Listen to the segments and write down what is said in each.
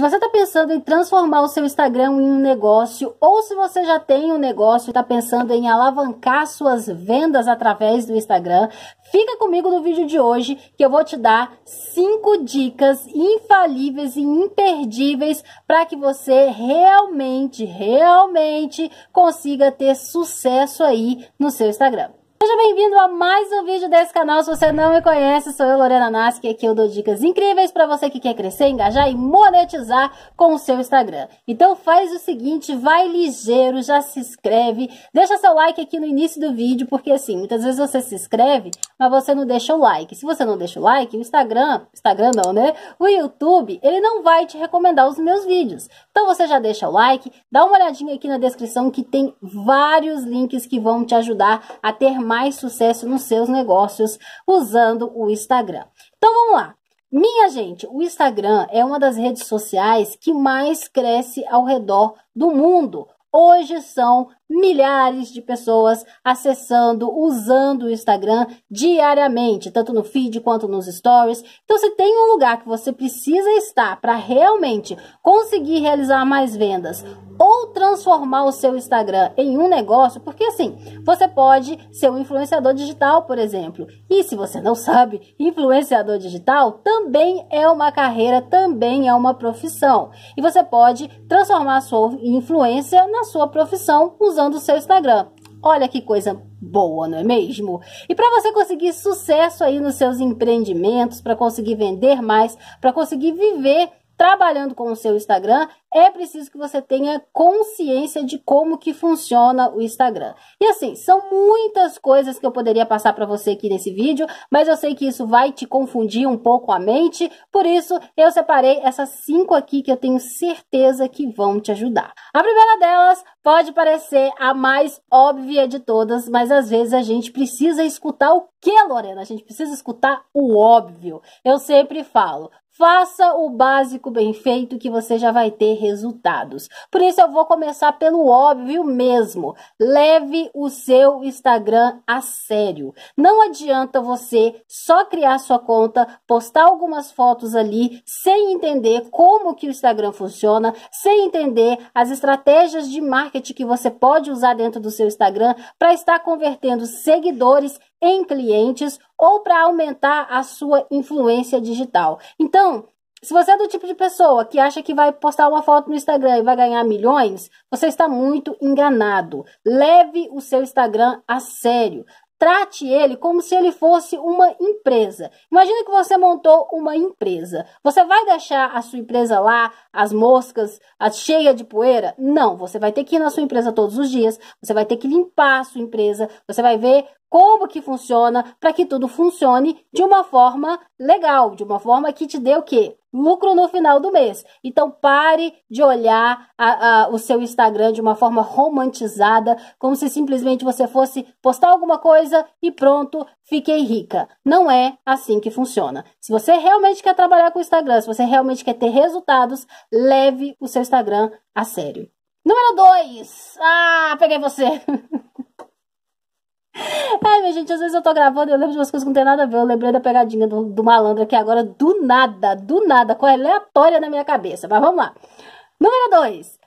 Se você está pensando em transformar o seu Instagram em um negócio, ou se você já tem um negócio e está pensando em alavancar suas vendas através do Instagram, fica comigo no vídeo de hoje que eu vou te dar cinco dicas infalíveis e imperdíveis para que você realmente, realmente consiga ter sucesso aí no seu Instagram. Seja bem-vindo a mais um vídeo desse canal. Se você não me conhece, sou eu, Lorena Nask, e aqui eu dou dicas incríveis para você que quer crescer, engajar e monetizar com o seu Instagram. Então faz o seguinte, vai ligeiro, já se inscreve, deixa seu like aqui no início do vídeo, porque assim, muitas vezes você se inscreve, mas você não deixa o like. Se você não deixa o like, o Instagram, Instagram não, né? O YouTube, ele não vai te recomendar os meus vídeos. Então você já deixa o like, dá uma olhadinha aqui na descrição que tem vários links que vão te ajudar a ter mais mais sucesso nos seus negócios usando o Instagram. Então vamos lá. Minha gente, o Instagram é uma das redes sociais que mais cresce ao redor do mundo. Hoje são milhares de pessoas acessando, usando o Instagram diariamente, tanto no feed quanto nos stories. Então, se tem um lugar que você precisa estar para realmente conseguir realizar mais vendas ou transformar o seu Instagram em um negócio, porque assim, você pode ser um influenciador digital, por exemplo. E se você não sabe, influenciador digital também é uma carreira, também é uma profissão. E você pode transformar a sua influência na sua profissão usando usando o seu Instagram. Olha que coisa boa, não é mesmo? E para você conseguir sucesso aí nos seus empreendimentos, para conseguir vender mais, para conseguir viver trabalhando com o seu Instagram, é preciso que você tenha consciência de como que funciona o Instagram. E assim, são muitas coisas que eu poderia passar para você aqui nesse vídeo, mas eu sei que isso vai te confundir um pouco a mente, por isso eu separei essas cinco aqui que eu tenho certeza que vão te ajudar. A primeira delas pode parecer a mais óbvia de todas, mas às vezes a gente precisa escutar o que, Lorena? A gente precisa escutar o óbvio. Eu sempre falo, Faça o básico bem feito que você já vai ter resultados. Por isso eu vou começar pelo óbvio mesmo. Leve o seu Instagram a sério. Não adianta você só criar sua conta, postar algumas fotos ali sem entender como que o Instagram funciona, sem entender as estratégias de marketing que você pode usar dentro do seu Instagram para estar convertendo seguidores em clientes ou para aumentar a sua influência digital. Então, se você é do tipo de pessoa que acha que vai postar uma foto no Instagram e vai ganhar milhões, você está muito enganado. Leve o seu Instagram a sério. Trate ele como se ele fosse uma empresa. Imagina que você montou uma empresa. Você vai deixar a sua empresa lá, as moscas, a cheia de poeira? Não, você vai ter que ir na sua empresa todos os dias, você vai ter que limpar a sua empresa, você vai ver como que funciona, para que tudo funcione de uma forma legal, de uma forma que te dê o quê? Lucro no final do mês. Então pare de olhar a, a, o seu Instagram de uma forma romantizada, como se simplesmente você fosse postar alguma coisa e pronto, fiquei rica. Não é assim que funciona. Se você realmente quer trabalhar com o Instagram, se você realmente quer ter resultados, leve o seu Instagram a sério. Número 2. Ah, peguei você. Ai, minha gente, às vezes eu tô gravando e eu lembro de umas coisas que não tem nada a ver. Eu lembrei da pegadinha do, do malandro aqui agora, do nada, do nada, com aleatória na minha cabeça. Mas vamos lá. Número 2.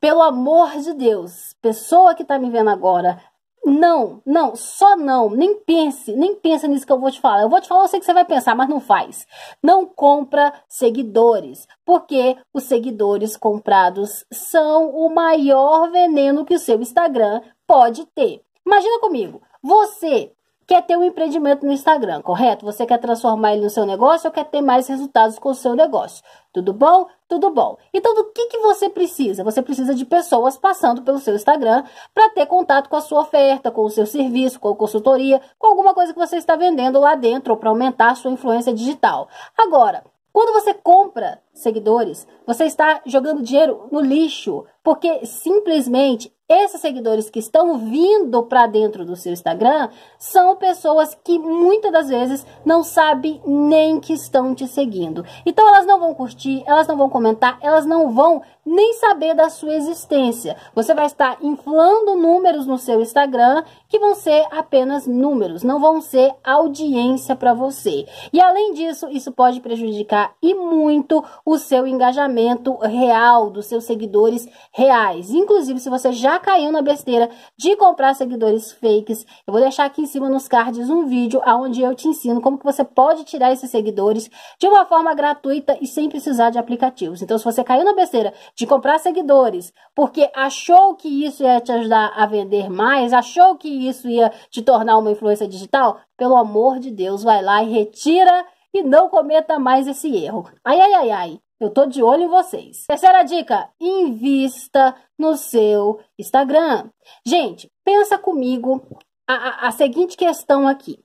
Pelo amor de Deus, pessoa que tá me vendo agora, não, não, só não. Nem pense, nem pensa nisso que eu vou te falar. Eu vou te falar, eu sei que você vai pensar, mas não faz. Não compra seguidores, porque os seguidores comprados são o maior veneno que o seu Instagram pode ter. Imagina comigo, você quer ter um empreendimento no Instagram, correto? Você quer transformar ele no seu negócio ou quer ter mais resultados com o seu negócio? Tudo bom? Tudo bom. Então, do que, que você precisa? Você precisa de pessoas passando pelo seu Instagram para ter contato com a sua oferta, com o seu serviço, com a consultoria, com alguma coisa que você está vendendo lá dentro ou para aumentar a sua influência digital. Agora, quando você compra seguidores, você está jogando dinheiro no lixo, porque simplesmente esses seguidores que estão vindo para dentro do seu Instagram são pessoas que muitas das vezes não sabem nem que estão te seguindo. Então elas não vão curtir, elas não vão comentar, elas não vão nem saber da sua existência. Você vai estar inflando números no seu Instagram que vão ser apenas números, não vão ser audiência para você. E além disso, isso pode prejudicar e muito o seu engajamento real, dos seus seguidores reais. Inclusive, se você já caiu na besteira de comprar seguidores fakes, eu vou deixar aqui em cima nos cards um vídeo onde eu te ensino como que você pode tirar esses seguidores de uma forma gratuita e sem precisar de aplicativos. Então, se você caiu na besteira de comprar seguidores porque achou que isso ia te ajudar a vender mais, achou que isso ia te tornar uma influência digital, pelo amor de Deus, vai lá e retira e não cometa mais esse erro. Ai, ai, ai, ai. Eu tô de olho em vocês. Terceira dica: invista no seu Instagram. Gente, pensa comigo a, a, a seguinte questão aqui.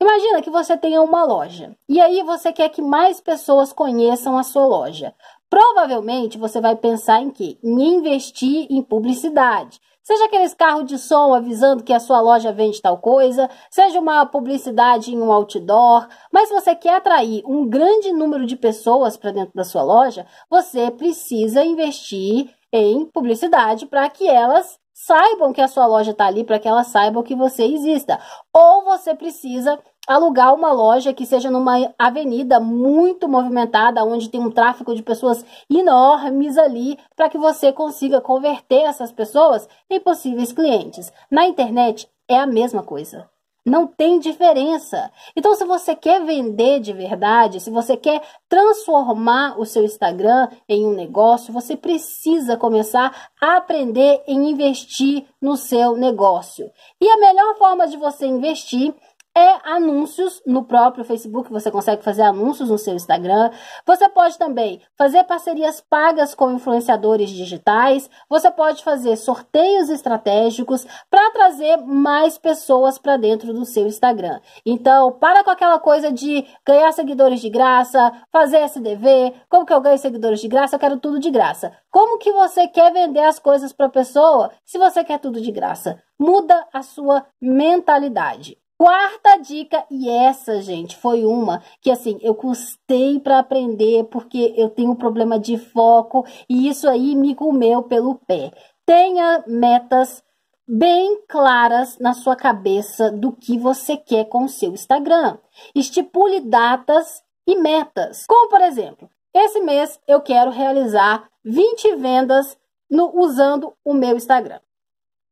Imagina que você tenha uma loja e aí você quer que mais pessoas conheçam a sua loja. Provavelmente você vai pensar em quê? Em investir em publicidade. Seja aqueles carros de som avisando que a sua loja vende tal coisa, seja uma publicidade em um outdoor. Mas se você quer atrair um grande número de pessoas para dentro da sua loja, você precisa investir em publicidade para que elas saibam que a sua loja está ali para que elas saibam que você exista. Ou você precisa alugar uma loja que seja numa avenida muito movimentada, onde tem um tráfego de pessoas enormes ali, para que você consiga converter essas pessoas em possíveis clientes. Na internet é a mesma coisa. Não tem diferença. Então, se você quer vender de verdade, se você quer transformar o seu Instagram em um negócio, você precisa começar a aprender e investir no seu negócio. E a melhor forma de você investir é anúncios no próprio Facebook. Você consegue fazer anúncios no seu Instagram. Você pode também fazer parcerias pagas com influenciadores digitais. Você pode fazer sorteios estratégicos para trazer mais pessoas para dentro do seu Instagram. Então, para com aquela coisa de ganhar seguidores de graça, fazer SDV. Como que eu ganho seguidores de graça? Eu quero tudo de graça. Como que você quer vender as coisas para a pessoa se você quer tudo de graça? Muda a sua mentalidade. Quarta dica, e essa, gente, foi uma que assim, eu custei para aprender porque eu tenho problema de foco e isso aí me comeu pelo pé. Tenha metas bem claras na sua cabeça do que você quer com o seu Instagram. Estipule datas e metas. Como, por exemplo, esse mês eu quero realizar 20 vendas no, usando o meu Instagram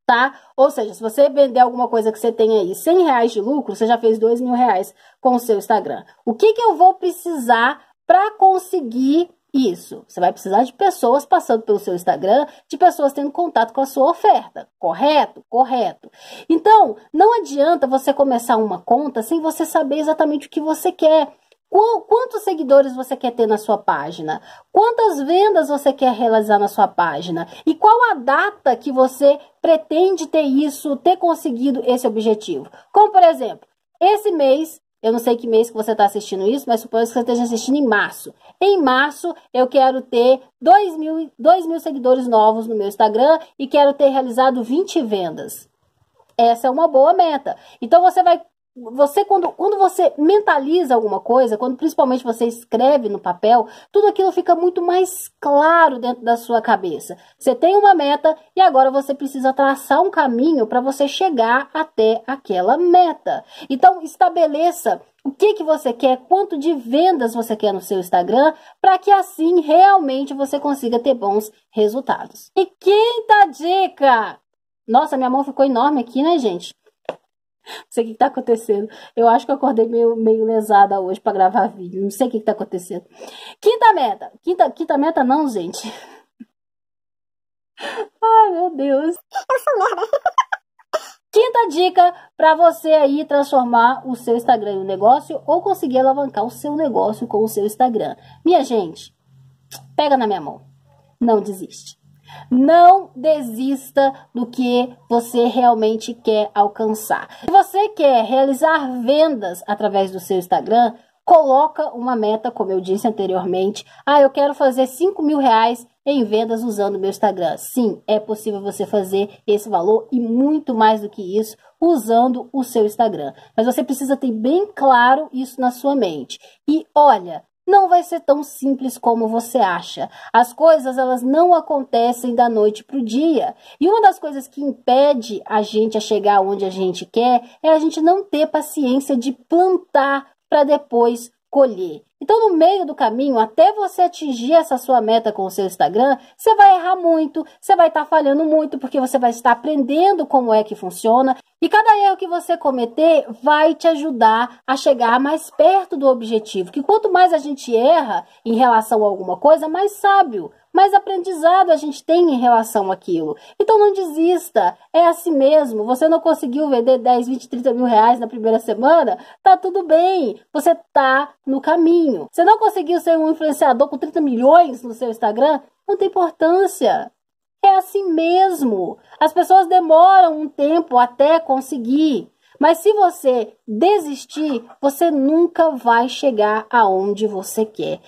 tá? Ou seja, se você vender alguma coisa que você tem aí 100 reais de lucro, você já fez 2 mil reais com o seu Instagram. O que, que eu vou precisar para conseguir isso? Você vai precisar de pessoas passando pelo seu Instagram, de pessoas tendo contato com a sua oferta, correto? Correto. Então, não adianta você começar uma conta sem você saber exatamente o que você quer. Quantos seguidores você quer ter na sua página? Quantas vendas você quer realizar na sua página? E qual a data que você pretende ter isso, ter conseguido esse objetivo? Como, por exemplo, esse mês, eu não sei que mês que você está assistindo isso, mas suponho que você esteja assistindo em março. Em março, eu quero ter 2 mil, 2 mil seguidores novos no meu Instagram e quero ter realizado 20 vendas. Essa é uma boa meta. Então você vai você quando, quando você mentaliza alguma coisa, quando principalmente você escreve no papel, tudo aquilo fica muito mais claro dentro da sua cabeça. Você tem uma meta e agora você precisa traçar um caminho para você chegar até aquela meta. Então estabeleça o que, que você quer, quanto de vendas você quer no seu Instagram, para que assim realmente você consiga ter bons resultados. E quinta dica! Nossa, minha mão ficou enorme aqui, né, gente? Não sei o que, está tá acontecendo. Eu acho que eu acordei meio, meio lesada hoje para gravar vídeo. Não sei o que, que tá acontecendo. Quinta meta. Quinta, quinta meta não, gente. Ai, meu Deus. Eu sou merda. Quinta dica para você aí transformar o seu Instagram em um negócio ou conseguir alavancar o seu negócio com o seu Instagram. Minha gente, pega na minha mão. Não desiste. Não desista do que você realmente quer alcançar. Se você quer realizar vendas através do seu Instagram, coloca uma meta, como eu disse anteriormente. Ah, eu quero fazer 5 mil reais em vendas usando meu Instagram. Sim, é possível você fazer esse valor e muito mais do que isso usando o seu Instagram. Mas você precisa ter bem claro isso na sua mente. E olha, não vai ser tão simples como você acha. As coisas elas não acontecem da noite para o dia. E uma das coisas que impede a gente a chegar onde a gente quer é a gente não ter paciência de plantar para depois colher. Então, no meio do caminho, até você atingir essa sua meta com o seu Instagram, você vai errar muito, você vai estar tá falhando muito, porque você vai estar aprendendo como é que funciona. E cada erro que você cometer vai te ajudar a chegar mais perto do objetivo. Que quanto mais a gente erra em relação a alguma coisa, mais sábio mais aprendizado a gente tem em relação àquilo. Então não desista, é assim mesmo. Você não conseguiu vender 10, 20, 30 mil reais na primeira semana? Tá tudo bem, você tá no caminho. Você não conseguiu ser um influenciador com 30 milhões no seu Instagram? Não tem importância. É assim mesmo. As pessoas demoram um tempo até conseguir. Mas se você desistir, você nunca vai chegar aonde você quer.